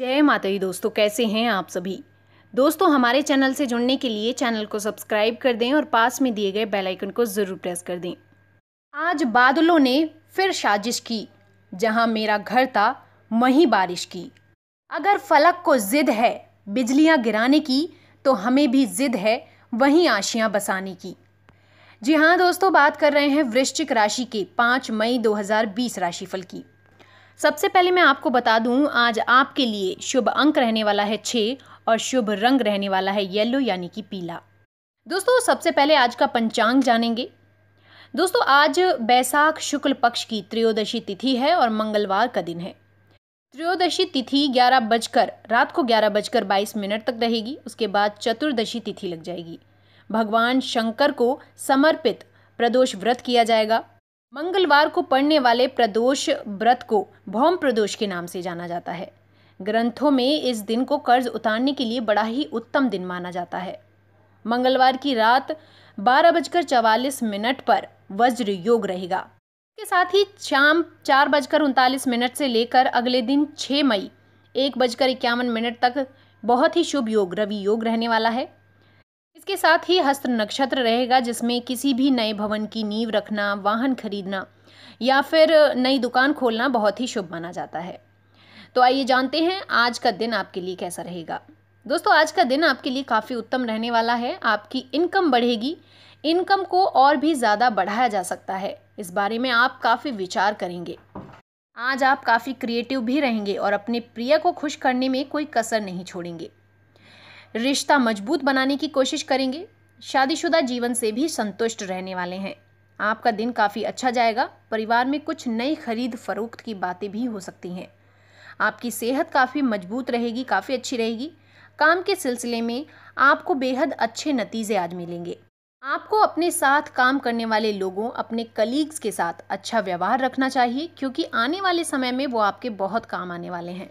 जय माता दी दोस्तों कैसे हैं आप सभी दोस्तों हमारे चैनल से जुड़ने के लिए चैनल को सब्सक्राइब कर दें और पास में दिए गए बेल आइकन को ज़रूर प्रेस कर दें आज बादलों ने फिर साजिश की जहां मेरा घर था वहीं बारिश की अगर फलक को ज़िद है बिजलियां गिराने की तो हमें भी ज़िद है वहीं आशियाँ बसाने की जी हाँ दोस्तों बात कर रहे हैं वृश्चिक राशि के पाँच मई दो राशिफल की सबसे पहले मैं आपको बता दूं आज आपके लिए शुभ अंक रहने वाला है छः और शुभ रंग रहने वाला है येलो यानी कि पीला दोस्तों सबसे पहले आज का पंचांग जानेंगे दोस्तों आज बैसाख शुक्ल पक्ष की त्रयोदशी तिथि है और मंगलवार का दिन है त्रयोदशी तिथि ग्यारह बजकर रात को ग्यारह बजकर बाईस मिनट तक रहेगी उसके बाद चतुर्दशी तिथि लग जाएगी भगवान शंकर को समर्पित प्रदोष व्रत किया जाएगा मंगलवार को पड़ने वाले प्रदोष व्रत को भौम प्रदोष के नाम से जाना जाता है ग्रंथों में इस दिन को कर्ज उतारने के लिए बड़ा ही उत्तम दिन माना जाता है मंगलवार की रात बारह बजकर चवालीस मिनट पर वज्र योग रहेगा इसके साथ ही शाम चार बजकर उनतालीस मिनट से लेकर अगले दिन छः मई एक बजकर इक्यावन मिनट तक बहुत ही शुभ योग रवि योग रहने वाला है इसके साथ ही हस्त नक्षत्र रहेगा जिसमें किसी भी नए भवन की नींव रखना वाहन खरीदना या फिर नई दुकान खोलना बहुत ही शुभ माना जाता है तो आइए जानते हैं आज का दिन आपके लिए कैसा रहेगा दोस्तों आज का दिन आपके लिए काफ़ी उत्तम रहने वाला है आपकी इनकम बढ़ेगी इनकम को और भी ज़्यादा बढ़ाया जा सकता है इस बारे में आप काफ़ी विचार करेंगे आज आप काफ़ी क्रिएटिव भी रहेंगे और अपने प्रिय को खुश करने में कोई कसर नहीं छोड़ेंगे रिश्ता मजबूत बनाने की कोशिश करेंगे शादीशुदा जीवन से भी संतुष्ट रहने वाले हैं आपका दिन काफ़ी अच्छा जाएगा परिवार में कुछ नई खरीद फरोख्त की बातें भी हो सकती हैं आपकी सेहत काफ़ी मजबूत रहेगी काफ़ी अच्छी रहेगी काम के सिलसिले में आपको बेहद अच्छे नतीजे आज मिलेंगे आपको अपने साथ काम करने वाले लोगों अपने कलीग्स के साथ अच्छा व्यवहार रखना चाहिए क्योंकि आने वाले समय में वो आपके बहुत काम आने वाले हैं